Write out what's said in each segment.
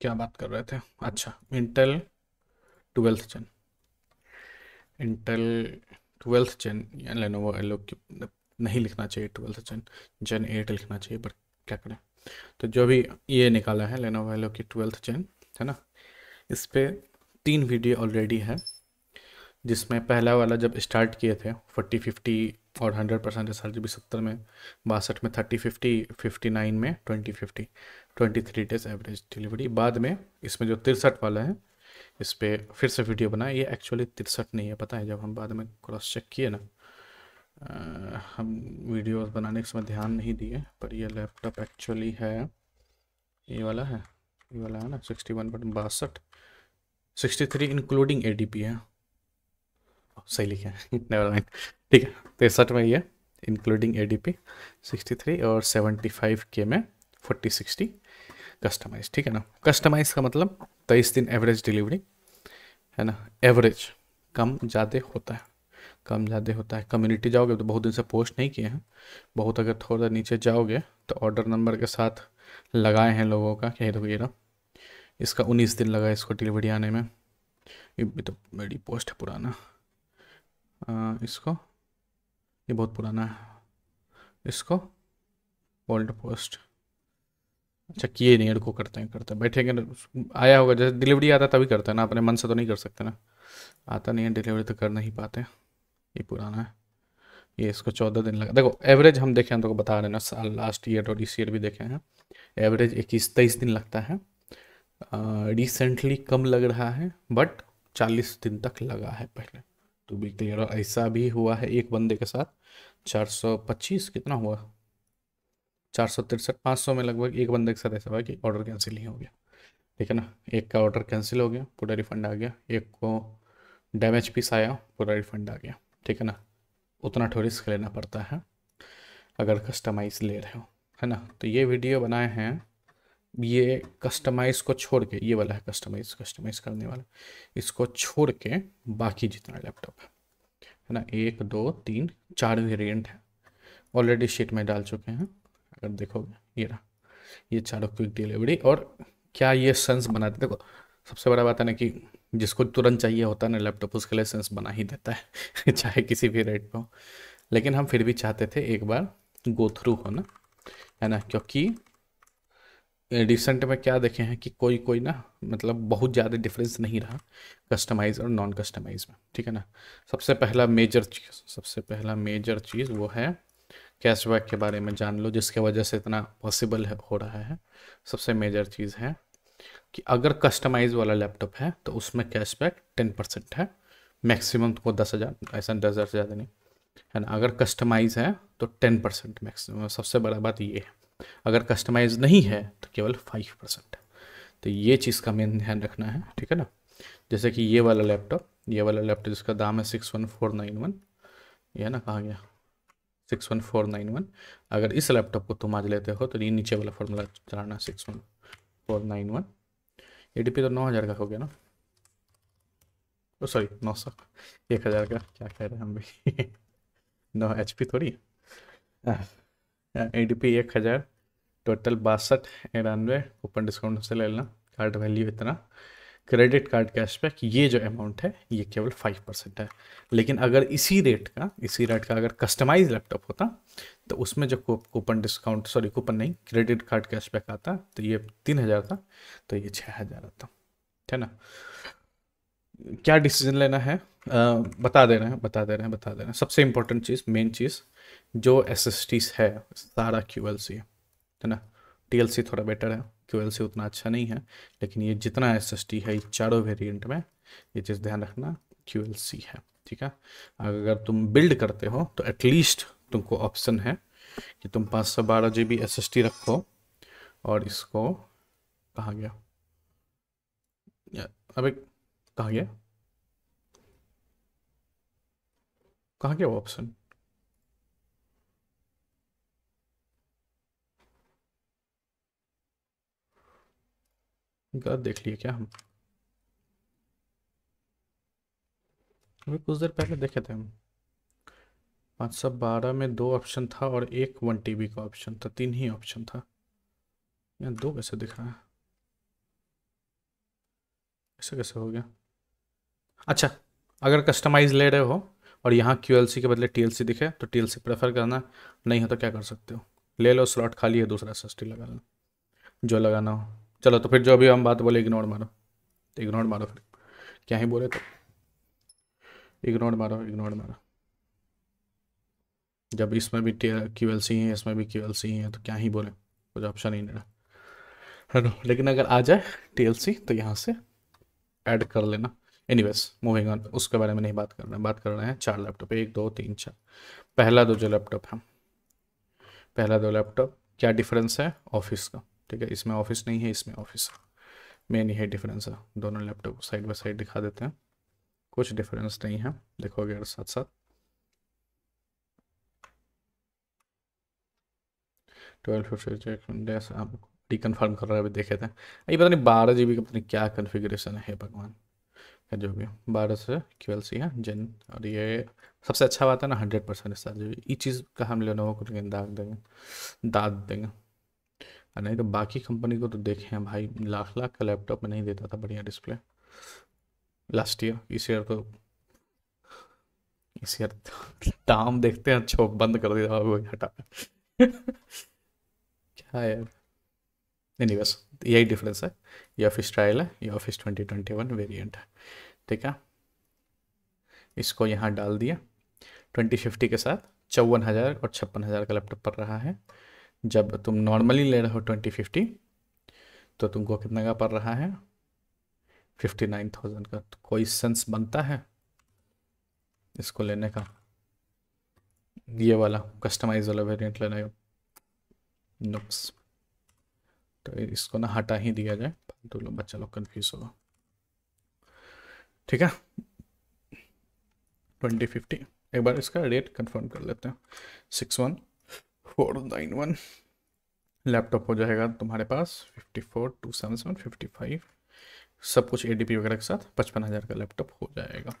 क्या बात कर रहे थे अच्छा Intel twelfth gen Intel twelfth gen या लेनोवो एलो नहीं लिखना चाहिए ट्वेल्थ जन जन एट लिखना चाहिए बट क्या करें तो जो भी ये निकाला है लेनोवो एलो की ट्वेल्थ जन है ना इस पर तीन वीडियो ऑलरेडी है जिसमें पहला वाला जब स्टार्ट किए थे फोर्टी फिफ्टी और hundred percent S R G B सत्तर में बासठ में थर्टी फिफ्टी फिफ्टी नाइन में twenty fifty twenty three days average delivery बाद में इसमें जो तिरसठ वाला है इस पर फिर से वीडियो बनाए ये एक्चुअली तिरसठ नहीं है पता है जब हम बाद में क्रॉस चेक किए ना आ, हम वीडियो बनाने के समय ध्यान नहीं दिए पर ये लैपटॉप एक्चुअली है ये वाला है ये वाला है ना सिक्सटी वन बट बासठ sixty three including A D P है सही लिखे नेवर माइंड ठीक है तिरसठ में ये इंक्लूडिंग ए सिक्सटी थ्री और 75 के में 40 60 कस्टमाइज ठीक है ना कस्टमाइज का मतलब तेईस दिन एवरेज डिलीवरी है ना एवरेज कम ज़्यादा होता है कम ज़्यादा होता है कम्युनिटी जाओगे तो बहुत दिन से पोस्ट नहीं किए हैं बहुत अगर थोड़ा नीचे जाओगे तो ऑर्डर नंबर के साथ लगाए हैं लोगों का कह दो ना इसका उन्नीस दिन लगा इसको डिलीवरी आने में ये भी तो मेरी पोस्ट है पुराना इसको ये बहुत पुराना है इसको ओल्ड पोस्ट अच्छा किए नहीं को करते हैं करते हैं बैठेंगे आया होगा जैसे डिलीवरी आता तभी करते हैं ना अपने मन से तो नहीं कर सकते ना आता नहीं है डिलीवरी तो कर नहीं पाते ये पुराना है ये इसको चौदह दिन लगा देखो एवरेज हम देखें तो बता रहे ना साल लास्ट ईयर और इस ईयर भी देखे हैं एवरेज इक्कीस तेईस दिन लगता है रिसेंटली कम लग रहा है बट चालीस दिन तक लगा है पहले तो बी यार ऐसा भी हुआ है एक बंदे के साथ चार सौ पच्चीस कितना हुआ चार सौ तिरसठ पाँच सौ में लगभग एक बंदे के साथ ऐसा हुआ कि ऑर्डर कैंसिल ही हो गया ठीक है ना एक का ऑर्डर कैंसिल हो गया पूरा रिफंड आ गया एक को डैमेज पीस आया पूरा रिफंड आ गया ठीक है ना उतना तो रिस्क लेना पड़ता है अगर कस्टमाइज ले रहे हो है ना तो ये वीडियो बनाए हैं ये कस्टमाइज को छोड़ के ये वाला है कस्टमाइज कस्टमाइज करने वाला इसको छोड़ के बाकी जितना लैपटॉप है है ना एक दो तीन चार वेरिएंट है ऑलरेडी शीट में डाल चुके हैं अगर देखोगे ये रहा ये चारों क्विक डिलीवरी और क्या ये सेंस बनाते देखो सबसे बड़ा बात है ना कि जिसको तुरंत चाहिए होता है ना लैपटॉप उसके लिए सेंस बना ही देता है चाहे किसी भी रेट पर हो लेकिन हम फिर भी चाहते थे एक बार गो थ्रू होना है ना क्योंकि रिसेंट में क्या देखे हैं कि कोई कोई ना मतलब बहुत ज़्यादा डिफरेंस नहीं रहा कस्टमाइज और नॉन कस्टमाइज में ठीक है ना सबसे पहला मेजर चीज़ सबसे पहला मेजर चीज़ वो है कैशबैक के बारे में जान लो जिसके वजह से इतना पॉसिबल है हो रहा है सबसे मेजर चीज़ है कि अगर कस्टमाइज वाला लैपटॉप है तो उसमें कैशबैक टेन परसेंट है मैक्सिमम तो दस हज़ार ऐसा दस हज़ार से ज़्यादा नहीं है ना अगर कस्टमाइज है तो टेन परसेंट मैक्सिमम सबसे बड़ा बात ये है अगर कस्टमाइज नहीं है तो केवल फाइव परसेंट तो ये चीज़ का मेन ध्यान रखना है ठीक है ना जैसे कि ये वाला लैपटॉप ये वाला लैपटॉप जिसका दाम है six one four nine one यह ना कहा गया six one four nine one अगर इस लैपटॉप को तुम आज लेते हो तो ये नीचे वाला फॉर्मूला चलाना six one four nine one A D P तो नौ हज़ार का हो गया ना ओ सॉरी नौ सौ एक हज़ार का क्या कह रहे हैं हम भी नौ एच पी थोड़ी ए डी पी एक हज़ार टोटल बासठ इक्यानवे कूपन डिस्काउंट से ले लेना कार्ड वैल्यू इतना क्रेडिट कार्ड कैशबैक ये जो अमाउंट है ये केवल फाइव परसेंट है लेकिन अगर इसी रेट का इसी रेट का अगर कस्टमाइज लैपटॉप होता तो उसमें जो कूपन डिस्काउंट सॉरी कूपन नहीं क्रेडिट कार्ड कैशबैक आता तो ये तीन हज़ार था तो ये छः हज़ार आता है ना क्या डिसीजन लेना है आ, बता दे रहे हैं बता दे रहे हैं बता दे रहे हैं सबसे इंपॉर्टेंट चीज़ मेन चीज़ जो एस एस टी है सारा क्यू एल सी है ना टी एल सी थोड़ा बेटर है क्यू एल सी उतना अच्छा नहीं है लेकिन ये जितना एस एस टी है इस चारों वेरियंट में ये चीज़ ध्यान रखना क्यू एल सी है ठीक है अगर तुम बिल्ड करते हो तो एटलीस्ट तुमको ऑप्शन है कि तुम पाँच सौ बारह G B S S T रखो और इसको कहा गया अब एक कहा गया कहा गया वो ऑप्शन गलत देख लिए क्या हम अभी कुछ देर पहले देखे थे हम पाँच सौ बारह में दो ऑप्शन था और एक वन टी का ऑप्शन था तीन ही ऑप्शन था यहाँ दो कैसे दिख रहा है ऐसे कैसे हो गया अच्छा अगर कस्टमाइज ले रहे हो और यहाँ क्यू के बदले टी दिखे तो टी प्रेफर करना नहीं हो तो क्या कर सकते हो ले लो स्लॉट खाली है दूसरा सस्टी लगा लो जो लगाना हो चलो तो फिर जो अभी हम बात बोले इग्नोर मारो तो इग्नोर मारो फिर क्या ही बोले तो इग्नोर मारो इग्नोर मारो जब इसमें भी क्यू एल सी है इसमें भी क्यू एल सी है तो क्या ही बोले कुछ ऑप्शन ही नहीं है ना लेकिन अगर आ जाए टी एल सी तो यहाँ से ऐड कर लेना एनी मूविंग ऑन उसके बारे में नहीं बात कर रहे हैं बात कर रहे हैं चार लैपटॉप एक दो तीन चार पहला दो जो लैपटॉप है पहला दो लैपटॉप क्या डिफरेंस है ऑफिस का ठीक है इसमें ऑफिस नहीं है इसमें ऑफिस मेन ही है डिफरेंस है दोनों लैपटॉप साइड बाय साइड दिखा देते हैं कुछ डिफरेंस नहीं है देखोगे साथ साथ ट्वेल्व फिफ्टी आप डी कन्फर्म कर रहे हैं अभी देखे थे ये पता नहीं बारह जी बी का पता नहीं क्या कन्फिग्रेशन है भगवान है जो भी बारह से क्यूएल सी है जेन और ये सबसे अच्छा बात है ना हंड्रेड परसेंट इस चीज़ का हम लेनोवो को दाग देंगे दाद देंगे नहीं तो बाकी कंपनी को तो हैं भाई लाख लाख का लैपटॉप में नहीं देता था बढ़िया डिस्प्ले लास्ट ईयर इस ईयर तो इस ईयर दाम देखते हैं अच्छा बंद कर दिया वही हटा क्या यार नहीं बस यही डिफरेंस है ये ऑफिस ट्रायल है ये office twenty twenty one variant है ठीक है इसको यहाँ डाल दिया ट्वेंटी फिफ्टी के साथ चौवन हज़ार और छप्पन हज़ार का लैपटॉप पड़ रहा है जब तुम नॉर्मली ले रहे हो ट्वेंटी फिफ्टी तो तुमको कितना का पड़ रहा है फिफ्टी नाइन थाउजेंड का तो कोई सेंस बनता है इसको लेने का ये वाला कस्टमाइज वाला वेरिएंट लेना है नुक्स तो इसको ना हटा ही दिया जाए तो लोग बच्चा लोग कन्फ्यूज होगा ठीक है ट्वेंटी फिफ्टी एक बार इसका रेट कंफर्म कर लेते हैं six one four nine one laptop हो जाएगा तुम्हारे पास fifty four two seven seven fifty five सब कुछ ए वगैरह के साथ पचपन हज़ार का लैपटॉप हो जाएगा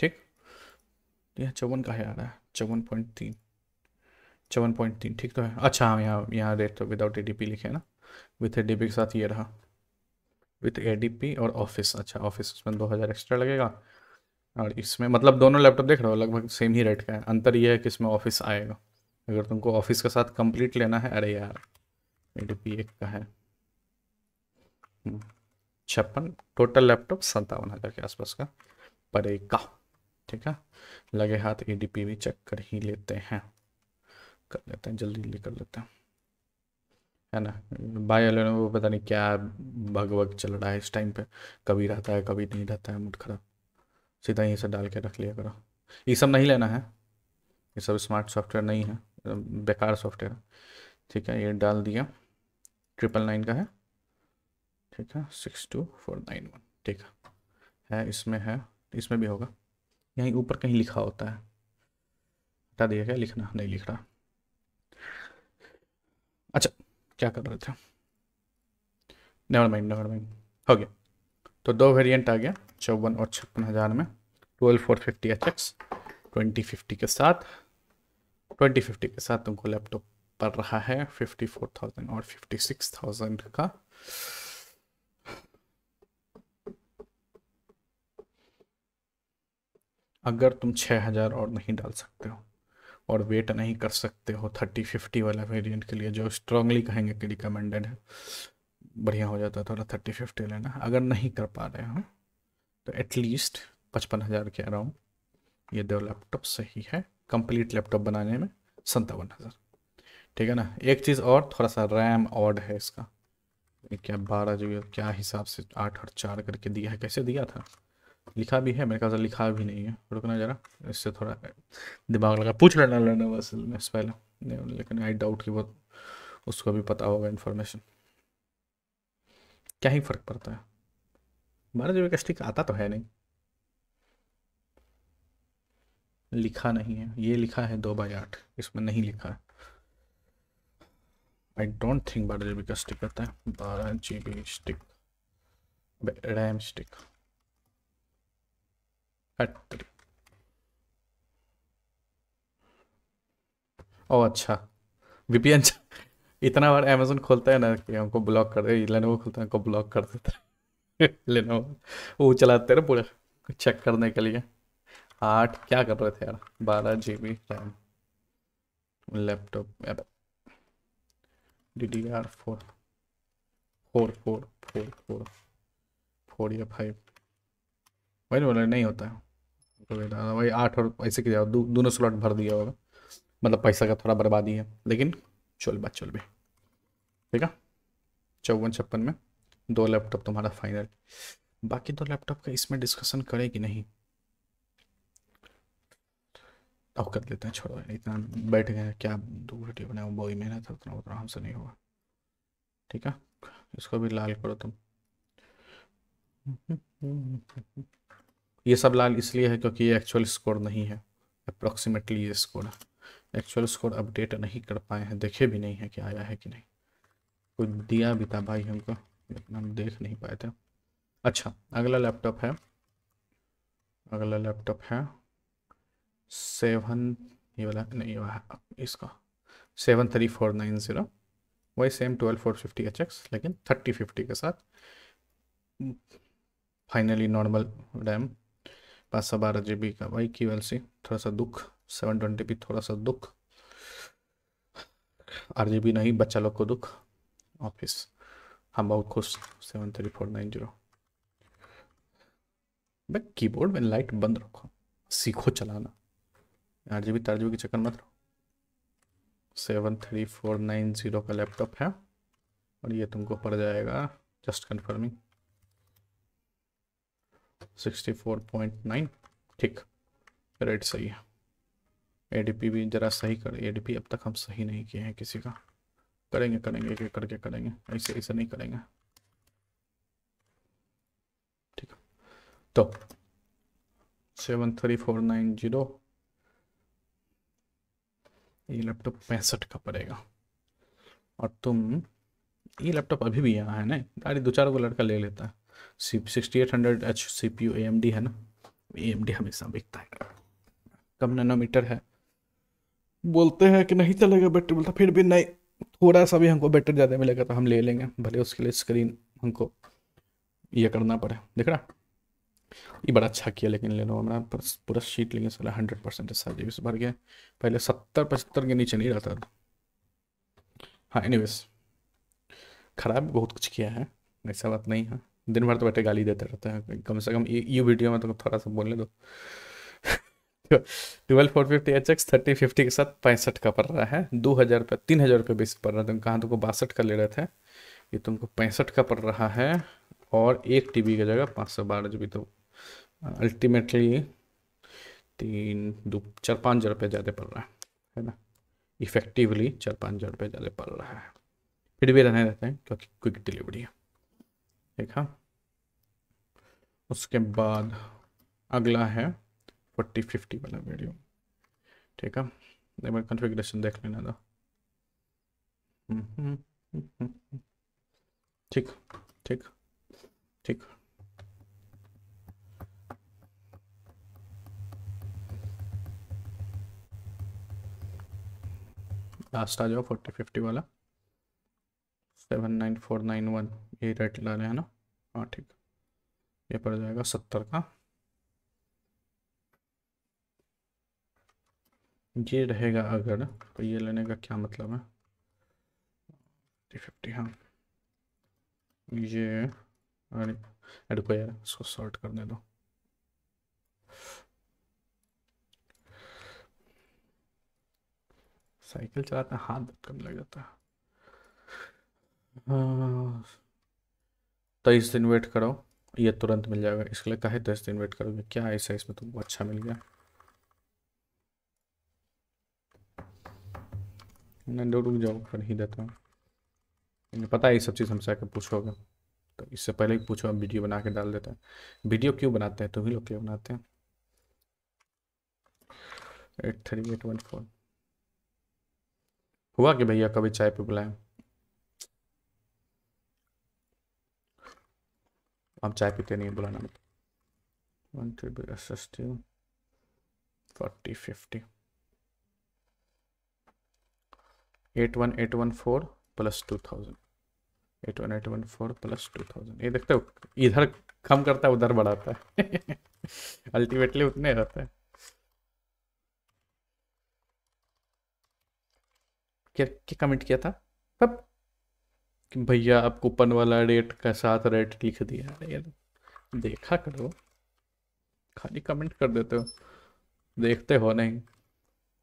ठीक यहाँ चौवन का है आ रहा है चौवन पॉइंट तीन चौवन पॉइंट तीन ठीक तो है अच्छा हाँ यहाँ यहाँ रेट तो विदाउट ए डी पी लिखे ना विथ ए डी पी के साथ ये रहा विथ ए डी पी और ऑफिस अच्छा ऑफिस उसमें दो हज़ार एक्स्ट्रा लगेगा और इसमें मतलब दोनों लैपटॉप देख रहे हो लगभग सेम ही रेट का है अंतर ये है कि इसमें ऑफिस आएगा अगर तुमको ऑफिस के साथ कंप्लीट लेना है अरे यार ए पी एक का है हम्म, छप्पन टोटल लैपटॉप सत्तावन हज़ार के आसपास का पर एक का ठीक है लगे हाथ ए भी चेक कर ही लेते हैं कर लेते हैं जल्दी जल्दी कर लेते हैं है ना बाई वाले ने वो पता नहीं क्या भग भग चल रहा है इस टाइम पे कभी रहता है कभी नहीं रहता है मूड खराब सीधा यहीं से डाल के रख लिया करो ये सब नहीं लेना है ये सब स्मार्ट सॉफ्टवेयर नहीं है बेकार सॉफ्टवेयर ठीक है ये डाल दिया ट्रिपल नाइन का है ठीक है six two four nine one ठीक है है इसमें है इसमें भी होगा यहीं ऊपर कहीं लिखा होता है हटा दिया क्या लिखना नहीं लिख रहा अच्छा क्या कर रहे थे नेवर माइंड नेवर माइंड हो गया तो दो वेरिएंट आ गया चौवन और छप्पन हज़ार में twelve four fifty H X twenty fifty के साथ ट्वेंटी फिफ्टी के साथ तुमको लैपटॉप पड़ रहा है फिफ्टी फोर थाउजेंड और फिफ्टी सिक्स थाउजेंड का अगर तुम छः हज़ार और नहीं डाल सकते हो और वेट नहीं कर सकते हो थर्टी फिफ्टी वाला वेरिएंट के लिए जो स्ट्रांगली कहेंगे कि रिकमेंडेड है बढ़िया हो जाता है थोड़ा थर्टी फिफ्टी लेना अगर नहीं कर पा रहे हो तो एटलीस्ट पचपन हज़ार के अराउंड ये दो लैपटॉप सही है कंप्लीट लैपटॉप बनाने में संतावन हज़ार ठीक है ना एक चीज़ और थोड़ा सा रैम ऑड है इसका क्या बारह जो क्या हिसाब से आठ और चार करके दिया है कैसे दिया था लिखा भी है मेरे ख्याल से लिखा भी नहीं है रुकना जरा इससे थोड़ा दिमाग लगा पूछ लेना लेना बस इस पहले लेकिन आई डाउट कि बहुत उसको भी पता होगा इन्फॉर्मेशन क्या ही फ़र्क पड़ता है बारह जो एक स्टिक आता तो है नहीं लिखा नहीं है ये लिखा है दो बाई आठ इसमें नहीं लिखा है आई डोंट थिंक बारह जी का स्टिक रहता है बारह G B stick RAM stick ओ अच्छा वीपीएन इतना बार अमेजोन खोलता है ना कि हमको ब्लॉक कर दे लेनोवो खोलता है हमको ब्लॉक कर देता है लेनोवो वो चलाते हैं ना पूरा चेक करने के लिए आठ क्या कर रहे थे यार बारह जी बी रैम लैपटॉप यार D D R four four four four four four या फाइव वही रहे नहीं होता है तो आठ और ऐसे किया दोनों स्लॉट भर दिया होगा मतलब पैसा का थोड़ा बर्बादी है लेकिन चल बात चल भी ठीक है चौवन छप्पन में दो लैपटॉप तुम्हारा फाइनल बाकी दो लैपटॉप का इसमें डिस्कशन करे कि नहीं अब कर लेते हैं छोड़ो इतना बैठ गए क्या दो वीडियो बनाए वही मेहनत है उतना उतना हमसे नहीं होगा ठीक है इसको भी लाल करो तुम ये सब लाल इसलिए है क्योंकि ये एक्चुअल स्कोर नहीं है अप्रोक्सीमेटली ये स्कोर है एक्चुअल स्कोर अपडेट नहीं कर पाए हैं देखे भी नहीं है कि आया है कि नहीं कोई दिया भी था भाई हमको इतना देख नहीं पाए थे अच्छा अगला लैपटॉप है अगला लैपटॉप है सेवन ये वाला नहीं ये वाला इसका seven three four nine zero वही same twelve four fifty H X लेकिन थर्टी फिफ्टी के साथ फाइनली नॉर्मल रैम पाँच सौ बारह जी बी का वही क्यू एल सी थोड़ा सा दुख सेवन ट्वेंटी पी थोड़ा सा दुख आर जी बी नहीं बच्चा लोग को दुख ऑफिस हम बहुत खुश seven three four nine zero but keyboard में लाइट बंद रखो सीखो चलाना आठ जी बी तार जी के चक्कर मत रहो seven three four nine zero का लैपटॉप है और ये तुमको पड़ जाएगा just confirming sixty four point nine ठीक रेट सही है एडीपी भी ज़रा सही कर एडीपी अब तक हम सही नहीं किए हैं किसी का करेंगे करेंगे एक एक करके करेंगे ऐसे ऐसे नहीं करेंगे ठीक है तो seven three four nine zero ये लैपटॉप पैंसठ का पड़ेगा और तुम ये लैपटॉप अभी भी यहाँ है ना गाड़ी दो चार को लड़का ले लेता है C sixty eight hundred H C P U A M D है ना ए एम डी हमेशा बिकता है कम नैनोमीटर है बोलते हैं कि नहीं चलेगा बैटरी बोलता फिर भी नहीं थोड़ा सा भी हमको बैटरी ज़्यादा मिलेगा तो हम ले लेंगे भले उसके लिए स्क्रीन हमको ये करना पड़े देख रहा ये बड़ा अच्छा किया लेकिन ले लो हमारा पूरा शीट लेकिन साला हंड्रेड परसेंट है जी भर गया पहले सत्तर पचहत्तर के नीचे नहीं रहता हाँ एनी खराब बहुत कुछ किया है ऐसा बात नहीं है दिन भर तो बैठे गाली देते रहते हैं कम से कम ये वीडियो में तो थोड़ा सा बोलने दो twelve four fifty H X thirty fifty के साथ पैंसठ का पड़ रहा है दो हज़ार रुपये तीन हज़ार रुपये बेस पड़ रहा है तुम कहाँ तुमको बासठ का ले रहे थे ये तुमको पैंसठ का पड़ रहा है और एक टी बी का जगह पाँच सौ बारह जी तो अल्टीमेटली तीन दो चार पाँच हज़ार रुपये ज़्यादा पड़ रहा है है ना इफेक्टिवली चार पाँच हज़ार रुपये ज़्यादा पड़ रहा है फिर भी रहने रहते हैं क्योंकि क्विक डिलीवरी है ठीक है उसके बाद अगला है फोर्टी फिफ्टी वाला वीडियो ठीक है एक बार कॉन्फ़िगरेशन देख लेना था तो। हम्म, हम्म, हम्म, ठीक ठीक ठीक लास्ट आ जाओ फोर्टी फिफ्टी वाला seven nine four nine one ये रेट ला रहे हैं ना हाँ ठीक ये पड़ जाएगा सत्तर का ये रहेगा अगर तो ये लेने का क्या मतलब है थ्री फिफ्टी हाँ ये अरे रुको यार इसको शॉर्ट करने दो साइकिल चलाते हैं हाथ बहुत कम लग जाता है तेईस तो दिन वेट करो ये तुरंत मिल जाएगा इसके लिए कहे दस तो दिन वेट करोगे क्या ऐसा इसमें तुमको अच्छा मिल गया नहीं रुक जाओ कर ही देता हूँ पता है ये सब चीज़ हमसे आकर पूछोगे तो इससे पहले ही पूछो हम वीडियो बना के डाल देते हैं वीडियो क्यों बनाते हैं तुम तो ही लोग क्यों बनाते हैं eight three eight one four हुआ कि भैया कभी चाय पे बुलाएं आप चाय पीते नहीं बुलाना मत forty fifty eight one eight one four plus two thousand eight one eight one four plus two thousand ये देखते हो इधर कम करता है उधर बढ़ाता है अल्टीमेटली उतने रहता है क्या क्या कमेंट किया था कब कि भैया आप कूपन वाला रेट का साथ रेट लिख दिया यार देखा करो खाली कमेंट कर देते हो देखते हो नहीं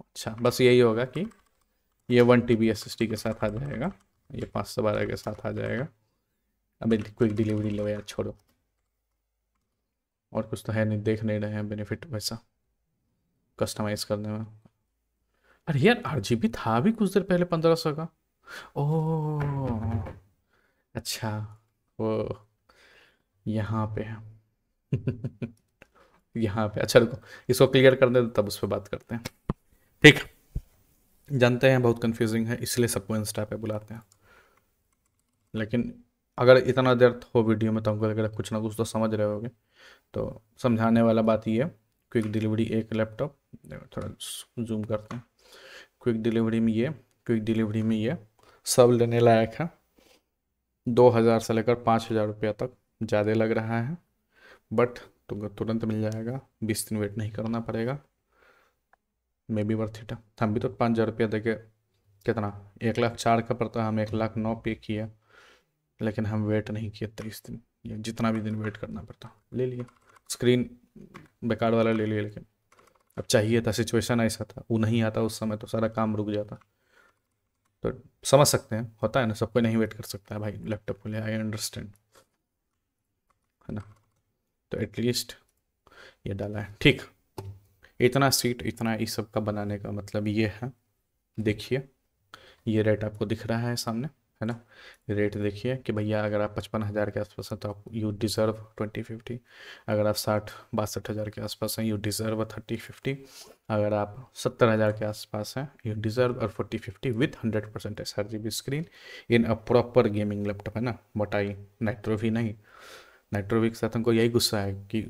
अच्छा बस यही होगा कि ये one T B S S D के साथ आ जाएगा ये पाँच सौ बारह के साथ आ जाएगा अभी क्विक डिलीवरी लो यार छोड़ो और कुछ तो है नहीं देख नहीं रहे हैं बेनिफिट वैसा कस्टमाइज़ करने में अरे यार आरजीबी था भी कुछ देर पहले पंद्रह सौ का ओ अच्छा वो यहाँ पे है यहाँ पे अच्छा रुको इसको क्लियर कर दे तब उस पर बात करते हैं ठीक जानते हैं बहुत कंफ्यूजिंग है इसलिए सबको इंस्टा पे बुलाते हैं लेकिन अगर इतना देर हो वीडियो में तो हमको अगर कुछ ना कुछ तो समझ रहे होगे तो समझाने वाला बात ये क्विक डिलीवरी एक लैपटॉप थोड़ा जूम करते हैं क्विक डिलीवरी में ये क्विक डिलीवरी में ये सब लेने लायक है दो हज़ार से लेकर पाँच हज़ार रुपया तक ज़्यादा लग रहा है बट तुमको तुरंत मिल जाएगा बीस दिन वेट नहीं करना पड़ेगा मे बी वर्थ इट हम भी तो पाँच हज़ार रुपया दे के कितना एक लाख चार का पड़ता हम एक लाख नौ पे किए लेकिन हम वेट नहीं किए तेईस दिन या जितना भी दिन वेट करना पड़ता ले लिए स्क्रीन बेकार वाला ले लिया लेकिन अब चाहिए था सिचुएशन ऐसा था वो नहीं आता उस समय तो सारा काम रुक जाता तो समझ सकते हैं होता है ना सबको नहीं वेट कर सकता है भाई लैपटॉप खोले आई अंडरस्टैंड है ना तो एटलीस्ट ये डाला है ठीक इतना सीट इतना इस सब का बनाने का मतलब ये है देखिए ये रेट आपको दिख रहा है सामने है ना रेट देखिए कि भैया अगर आप पचपन हज़ार के आसपास हैं तो आप यू डिज़र्व ट्वेंटी फिफ्टी अगर आप साठ बासठ हज़ार के आसपास हैं यू डिज़र्व थर्टी फिफ्टी अगर आप सत्तर हज़ार के आसपास हैं यू डिज़र्व और forty fifty with hundred percent S R G B screen in a proper gaming laptop है ना मोटाई नाइट्रो भी नहीं नाइट्रो भी के साथ हमको यही गुस्सा है कि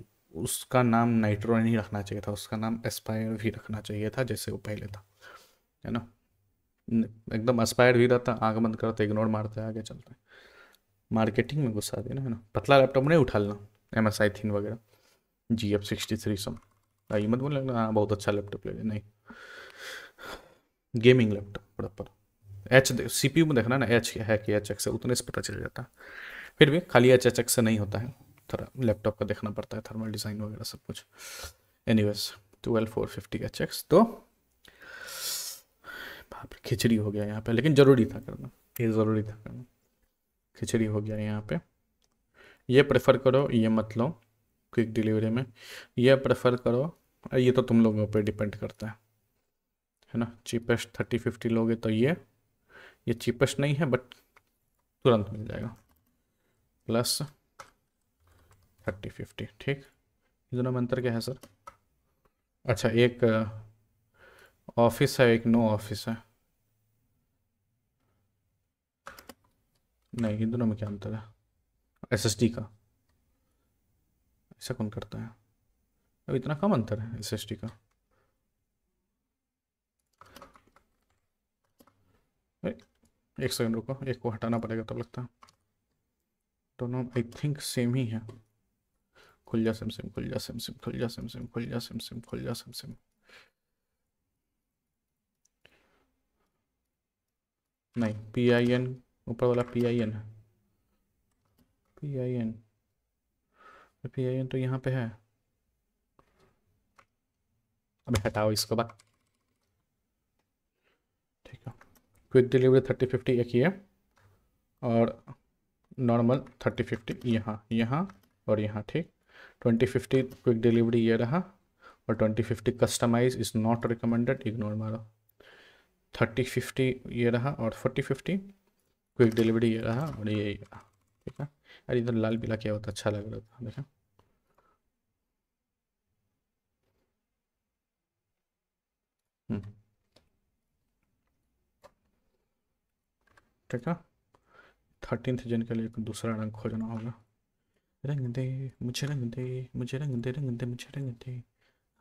उसका नाम नाइट्रो नहीं रखना चाहिए था उसका नाम एस्पायर भी रखना चाहिए था जैसे वो पहले था है ना एकदम एस्पायर्ड भी रहता आँख बंद करते इग्नोर मारते आगे चलते मार्केटिंग में गुस्सा देना है ना पतला लैपटॉप नहीं उठा लेना एम एस आई थीन वगैरह जी एफ सिक्सटी थ्री सम आई मत बोलना हाँ बहुत अच्छा लैपटॉप ले लिया नहीं gaming laptop proper H C P U में देखना ना एच है कि एच एक्स है उतने से पता चल जाता है फिर भी खाली एच एच एक्स से नहीं होता है थोड़ा लैपटॉप का देखना पड़ता है थर्मल डिज़ाइन वगैरह सब कुछ anyways twelve four fifty H X तो बाप खिचड़ी हो गया यहाँ पे लेकिन ज़रूरी था करना ये ज़रूरी था करना खिचड़ी हो गया यहाँ पे ये प्रेफर करो ये मत लो क्विक डिलीवरी में ये प्रेफर करो ये तो तुम लोगों पे डिपेंड करता है है ना चीपेस्ट थर्टी फिफ्टी लोगे तो ये ये चीपेस्ट नहीं है बट तुरंत मिल जाएगा प्लस थर्टी फिफ्टी ठीक दोनों में अंतर क्या है सर अच्छा एक ऑफिस है एक नो ऑफिस है नहीं इन दोनों में क्या अंतर है एसएसडी का ऐसा कौन करता है अब इतना कम अंतर है एसएसडी का एक सेकंड रुको एक को हटाना पड़ेगा तब लगता है दोनों आई थिंक सेम ही है खुल जा सिम सिम खुल जा सिम सिम खुल जा सिम सिम खुल जा सिम सिम खुल जा सिम सिम नहीं पी आई एन ऊपर वाला पी आई एन है P I N P I N तो यहाँ पे है अब हटाओ इसको बात ठीक है क्विक डिलीवरी थर्टी फिफ्टी एक ये और नॉर्मल थर्टी फिफ्टी यहाँ यहाँ और यहाँ ठीक ट्वेंटी फिफ्टी क्विक डिलीवरी ये रहा और twenty fifty customise is not recommended ignore मारो थर्टी फिफ्टी ये रहा और फोर्टी फिफ्टी क्विक डिलीवरी ये रहा और ये ये रहा ठीक है अरे इधर लाल पीला क्या होता अच्छा लग रहा था देखा हम्म। ठीक है थर्टीन जन के लिए दूसरा रंग खोजना होगा रंग दे मुझे रंग दे मुझे रंग दे रंग दे मुझे रंग दे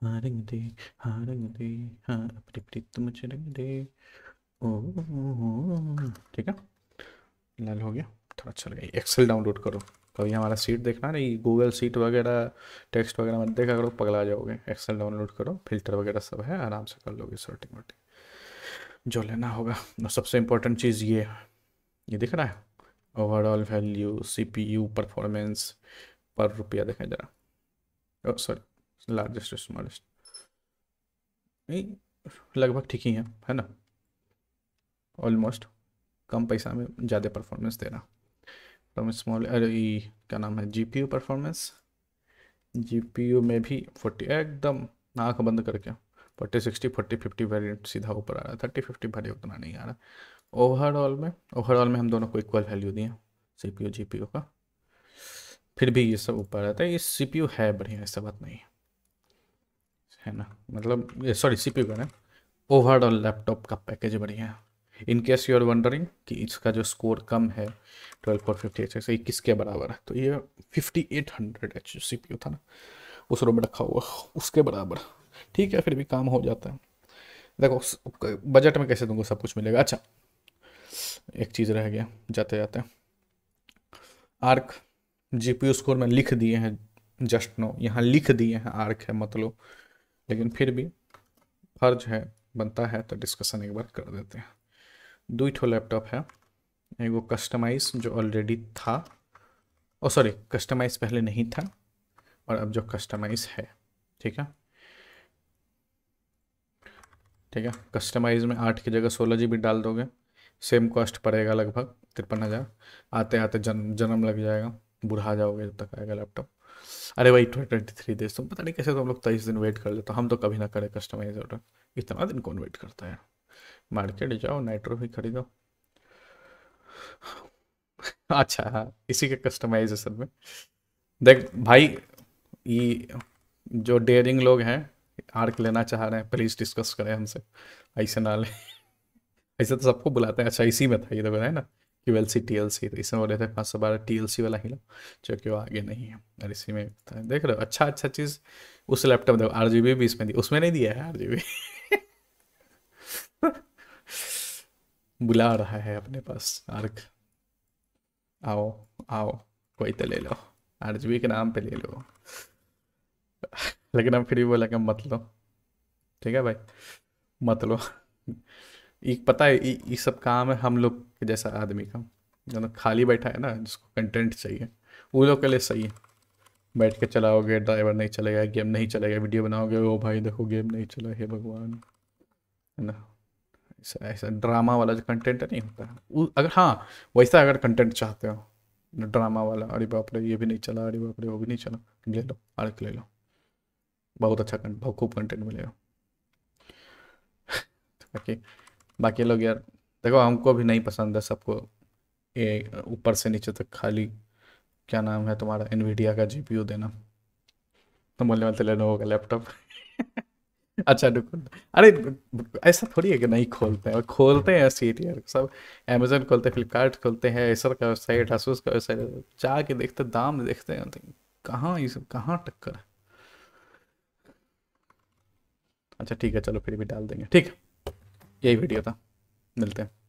हाँ रंग दे हाँ रंग दे हाँ अपनी प्रीत तो मुझे रंग दे ओ, ठीक है लाल हो गया थोड़ा अच्छा लगेगा एक्सेल डाउनलोड करो कभी हमारा सीट देखना नहीं गूगल सीट वगैरह टेक्स्ट वगैरह मत देखा करो पगला जाओगे एक्सेल डाउनलोड करो फिल्टर वगैरह सब है आराम से कर लोगे सर्टिंग वोटिंग जो लेना होगा सबसे इम्पोर्टेंट चीज़ ये ये दिख रहा है ओवरऑल वैल्यू सी परफॉर्मेंस पर रुपया देखें जरा सॉरी लार्जेस्ट स्मॉलेस्ट नहीं लगभग ठीक ही है है ना ऑलमोस्ट कम पैसा में ज़्यादा परफॉर्मेंस देना फ्रॉम स्मॉल अरे क्या नाम है जी परफॉर्मेंस जी में भी फोर्टी एकदम आँख बंद करके forty sixty forty fifty variant सीधा ऊपर आ रहा है थर्टी फिफ्टी भरे उतना नहीं आ रहा ओवरऑल में ओवरऑल में हम दोनों को इक्वल वैल्यू दिए सी पी का फिर भी ये सब ऊपर आता है तो ये सी है बढ़िया ऐसा बात नहीं है है ना मतलब सॉरी सी का ओवरऑल लैपटॉप का पैकेज बढ़िया है in case you are wondering कि इसका जो स्कोर कम है twelve four fifty H S इक्कीस के बराबर है तो ये fifty eight hundred H C P U था ना उस रूम में रखा हुआ उसके बराबर ठीक है फिर भी काम हो जाता है देखो बजट में कैसे तुमको सब कुछ मिलेगा अच्छा एक चीज़ रह गया जाते जाते आर्क जी पी स्कोर में लिख दिए हैं जस्ट नो यहाँ लिख दिए हैं आर्क है मतलब लेकिन फिर भी फर्ज है बनता है तो डिस्कशन एक बार कर देते हैं दू ठो लैपटॉप है एगो कस्टमाइज जो ऑलरेडी था और सॉरी कस्टमाइज पहले नहीं था और अब जो कस्टमाइज है ठीक है ठीक है कस्टमाइज में आठ की जगह सोलह जी डाल दोगे सेम कॉस्ट पड़ेगा लगभग तिरपन हज़ार आते आते जन्म जन्म लग जाएगा बुढ़ा जाओगे जब तक आएगा लैपटॉप अरे भाई ट्वेंटी थ्री डेज तुम पता नहीं कैसे तुम तो लोग तेईस दिन वेट कर लेते हम तो कभी ना करें कस्टमाइज ऑर्डर इतना दिन कौन वेट करता है मार्केट जाओ नाइट्रो भी खरीदो अच्छा हाँ इसी के कस्टमाइजेशन में देख भाई ये जो डेयरिंग लोग हैं आर्क लेना चाह रहे हैं प्लीज़ डिस्कस करें हमसे ऐसे ना ले ऐसे तो सबको बुलाते हैं अच्छा इसी में था ये तो है ना Q C T L C तो इसमें बोले थे पाँच सौ बारह टी एल सी वाला ही लो जो कि वो आगे नहीं है और इसी में देख रहे हो अच्छा अच्छा चीज़ उस लैपटॉप देखो आर जी बी भी इसमें दी उसमें नहीं दिया है आर जी बी बुला रहा है अपने पास आर्क आओ आओ कोई तो ले लो आर जी बी के नाम पे ले लो लेकिन हम फिर भी बोला कि मत लो ठीक है भाई मत लो एक पता है ये सब काम है हम लोग के जैसा आदमी का जो मतलब खाली बैठा है ना जिसको कंटेंट चाहिए वो लोग के लिए सही है बैठ के चलाओगे ड्राइवर नहीं चलेगा गेम नहीं चलेगा वीडियो बनाओगे ओ भाई देखो गेम नहीं चला हे भगवान है ना ऐसा ऐसा ड्रामा वाला जो कंटेंट नहीं होता है अगर हाँ वैसा अगर कंटेंट चाहते हो ड्रामा वाला अरे बाप रे ये भी नहीं चला अरे बाप रे वो भी नहीं चला ले लो अर्क ले लो बहुत अच्छा कंटेंट बहुत खूब कंटेंट मिलेगा ताकि तो बाकी लोग यार देखो हमको भी नहीं पसंद है सबको ये ऊपर से नीचे तक खाली क्या नाम है तुम्हारा एनवीडिया का जी देना तुम बोलने वाले लेनोवो का लैपटॉप अच्छा रुको अरे ऐसा थोड़ी है कि नहीं खोलते हैं और खोलते हैं सी टी आर सब अमेजोन खोलते हैं फ्लिपकार्ट खोलते हैं एसर का वेबसाइट हसूस का वेबसाइट जा के देखते दाम देखते हैं तो कहाँ ये सब कहाँ टक्कर है अच्छा ठीक है चलो फिर भी डाल देंगे ठीक है यही वीडियो था मिलते हैं